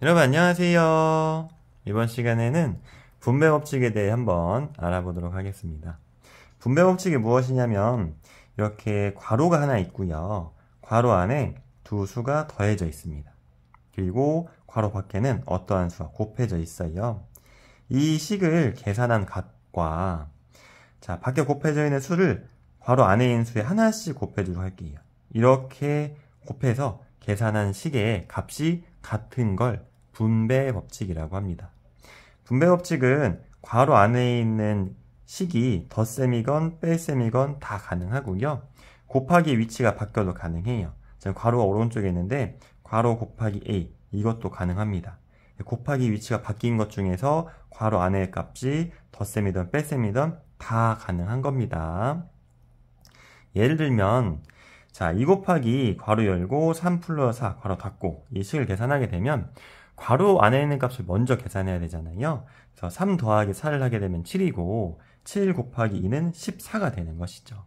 여러분 안녕하세요. 이번 시간에는 분배 법칙에 대해 한번 알아보도록 하겠습니다. 분배 법칙이 무엇이냐면 이렇게 괄호가 하나 있고요. 괄호 안에 두 수가 더해져 있습니다. 그리고 괄호 밖에는 어떠한 수가 곱해져 있어요. 이 식을 계산한 값과 자 밖에 곱해져 있는 수를 괄호 안에 있는 수에 하나씩 곱해주도록 할게요. 이렇게 곱해서 계산한 식의 값이 같은 걸 분배 법칙이라고 합니다. 분배 법칙은 괄호 안에 있는 식이 덧셈이건 뺄셈이건 다 가능하고요. 곱하기 위치가 바뀌어도 가능해요. 자, 괄호가 오른쪽에 있는데 괄호 곱하기 a 이것도 가능합니다. 곱하기 위치가 바뀐 것 중에서 괄호 안의 값이 덧셈이든 뺄셈이든 다 가능한 겁니다. 예를 들면 자, 2 곱하기 괄호 열고 3 플러스 4 괄호 닫고 이 식을 계산하게 되면 괄호 안에 있는 값을 먼저 계산해야 되잖아요. 그래서 3 더하기 4를 하게 되면 7이고 7 곱하기 2는 14가 되는 것이죠.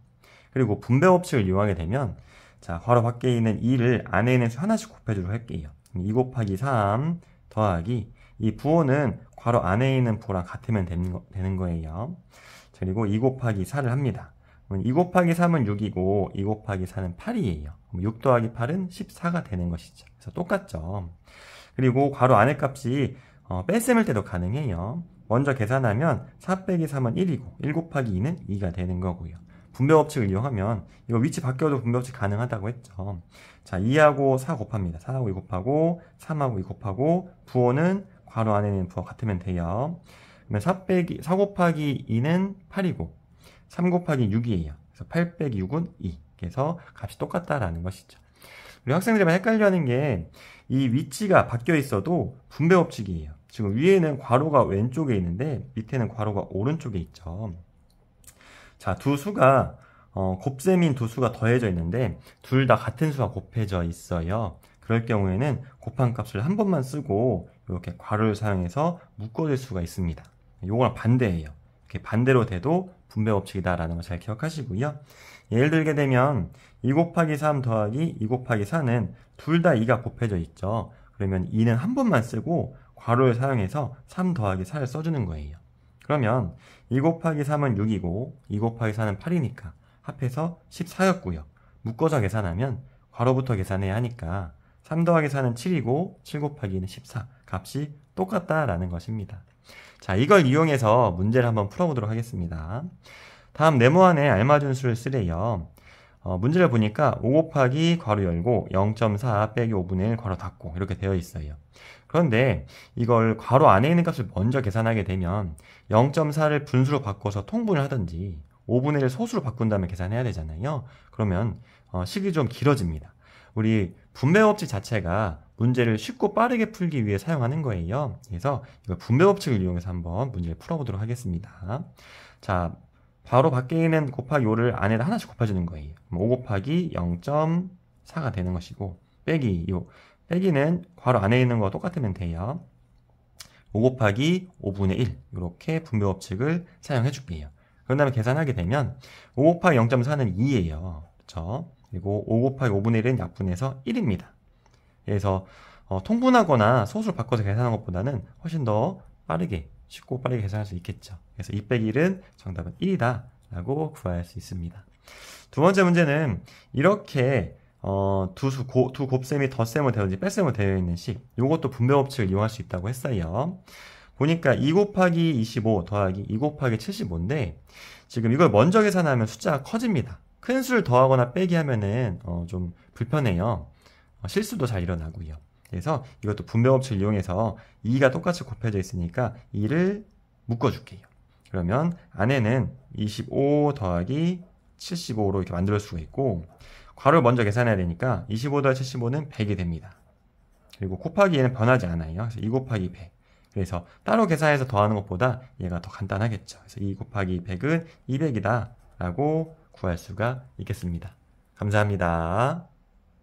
그리고 분배 법칙을 이용하게 되면 자, 괄호 밖에 있는 2를 안에 있는 수 하나씩 곱해주도록 할게요. 2 곱하기 3 더하기 이 부호는 괄호 안에 있는 부호랑 같으면 되는, 거, 예요 그리고 2 곱하기 4를 합니다. 2 곱하기 3은 6이고 2 곱하기 4는 8이에요. 6 더하기 8은 14가 되는 것이죠. 그래서 똑같죠. 그리고 괄호 안의 값이 어, 뺄셈일 때도 가능해요. 먼저 계산하면 4 빼기 3은 1이고 1 곱하기 2는 2가 되는 거고요. 분배 법칙을 이용하면 이거 위치 바뀌어도 분배 법칙 가능하다고 했죠. 자, 2하고 4 곱합니다. 4하고 2 곱하고 3하고 2 곱하고 부호는 괄호 안에는 있 부호 같으면 돼요. 그러면 4 빼기 4 곱하기 2는 8이고 3 곱하기 6이에요. 그래서 8 빼기 6은 2. 그래서 값이 똑같다라는 것이죠. 우리 학생들이 많 헷갈려하는 게 이 위치가 바뀌어 있어도 분배 법칙이에요. 지금 위에는 괄호가 왼쪽에 있는데 밑에는 괄호가 오른쪽에 있죠. 자, 두 수가 어, 곱셈인 두 수가 더해져 있는데 둘 다 같은 수와 곱해져 있어요. 그럴 경우에는 곱한 값을 한 번만 쓰고 이렇게 괄호를 사용해서 묶어줄 수가 있습니다. 이거랑 반대예요. 반대로 돼도 분배 법칙이다라는 걸 잘 기억하시고요. 예를 들게 되면 2 곱하기 3 더하기 2 곱하기 4는 둘 다 2가 곱해져 있죠. 그러면 2는 한 번만 쓰고 괄호를 사용해서 3 더하기 4를 써주는 거예요. 그러면 2 곱하기 3은 6이고 2 곱하기 4는 8이니까 합해서 14였고요. 묶어서 계산하면 괄호부터 계산해야 하니까 3 더하기 4는 7이고 7 곱하기는 2 14 값이 똑같다라는 것입니다. 자, 이걸 이용해서 문제를 한번 풀어보도록 하겠습니다. 다음 네모 안에 알맞은 수를 쓰래요. 어, 문제를 보니까 5 곱하기 괄호 열고 0.4 빼기 5분의 1 괄호 닫고 이렇게 되어 있어요. 그런데 이걸 괄호 안에 있는 값을 먼저 계산하게 되면 0.4를 분수로 바꿔서 통분을 하든지 5분의 1을 소수로 바꾼 다음에 계산해야 되잖아요. 그러면 어, 식이 좀 길어집니다. 우리 분배 법칙 자체가 문제를 쉽고 빠르게 풀기 위해 사용하는 거예요. 그래서 이걸 분배 법칙을 이용해서 한번 문제를 풀어보도록 하겠습니다. 자, 바로 밖에 있는 곱하기 5를 안에다 하나씩 곱해주는 거예요. 5 곱하기 0.4가 되는 것이고 빼기 2, 빼기는 괄호 안에 있는 거 똑같으면 돼요. 5 곱하기 5분의 1 이렇게 분배 법칙을 사용해 줄게요. 그런 다음에 계산하게 되면 5 곱하기 0.4는 2예요. 그렇죠? 그리고 5 곱하기 5분의 1은 약분해서 1입니다. 그래서 어, 통분하거나 소수를 바꿔서 계산하는 것보다는 훨씬 더 빠르게 쉽고 빠르게 계산할 수 있겠죠. 그래서 2 빼기 1은 정답은 1이다 라고 구할 수 있습니다. 두 번째 문제는 이렇게 어, 두, 수, 고, 두 곱셈이 더셈으로 되어 있는지 뺄셈으 되어 있는 식 이것도 분배 법칙을 이용할 수 있다고 했어요. 보니까 2 곱하기 25 더하기 2 곱하기 75인데 지금 이걸 먼저 계산하면 숫자가 커집니다. 큰 수를 더하거나 빼기 하면은 어, 좀 불편해요. 어, 실수도 잘 일어나고요. 그래서 이것도 분배업체를 이용해서 2가 똑같이 곱해져 있으니까 2를 묶어줄게요. 그러면 안에는 25 더하기 75로 이렇게 만들 수가 있고 괄호를 먼저 계산해야 되니까 25 더하기 75는 100이 됩니다. 그리고 곱하기에는 변하지 않아요. 그래서 2 곱하기 100. 그래서 따로 계산해서 더하는 것보다 얘가 더 간단하겠죠. 그래서 2 곱하기 100은 200이다 라고 구할 수가 있겠습니다. 감사합니다.